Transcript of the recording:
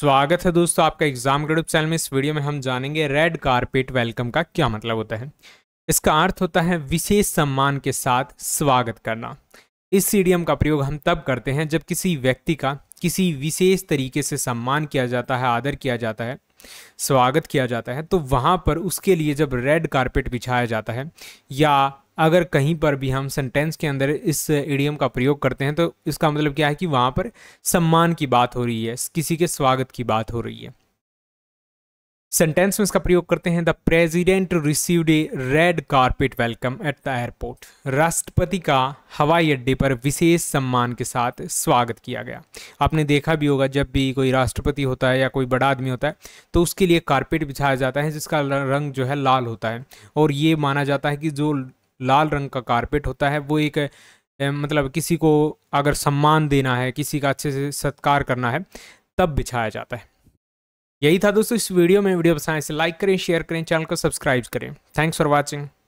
स्वागत है दोस्तों आपका एग्जाम ग्रेड चैनल में इस वीडियो में हम जानेंगे रेड कारपेट वेलकम का क्या मतलब होता है इसका अर्थ होता है विशेष सम्मान के साथ स्वागत करना इस सीडियम का प्रयोग हम तब करते हैं जब किसी व्यक्ति का किसी विशेष तरीके से सम्मान किया जाता है आदर किया जाता है स्वागत किया जाता है तो वहाँ पर उसके लिए जब रेड कारपेट बिछाया जाता है या अगर कहीं पर भी हम सेंटेंस के अंदर इस एडियम का प्रयोग करते हैं तो इसका मतलब क्या है कि वहाँ पर सम्मान की बात हो रही है किसी के स्वागत की बात हो रही है सेंटेंस में इसका प्रयोग करते हैं the president received a red carpet welcome at the airport राष्ट्रपति का हवाई अड्डे पर विशेष सम्मान के साथ स्वागत किया गया आपने देखा भी होगा जब भी कोई राष्ट्रपति होता है या कोई बड़ा आदमी होता है तो उसके लिए कारपेट बिछाया जाता है जिसका रंग जो है लाल होता है और ये माना जाता है कि जो लाल रंग का कारपेट होता है वो एक मतलब किसी को अगर सम्मान देना है किसी का अच्छे से सत्कार करना है तब बिछाया जाता है यही था दोस्तों इस वीडियो में वीडियो पसंद तो इसे लाइक करें शेयर करें चैनल को सब्सक्राइब करें थैंक्स फॉर वॉचिंग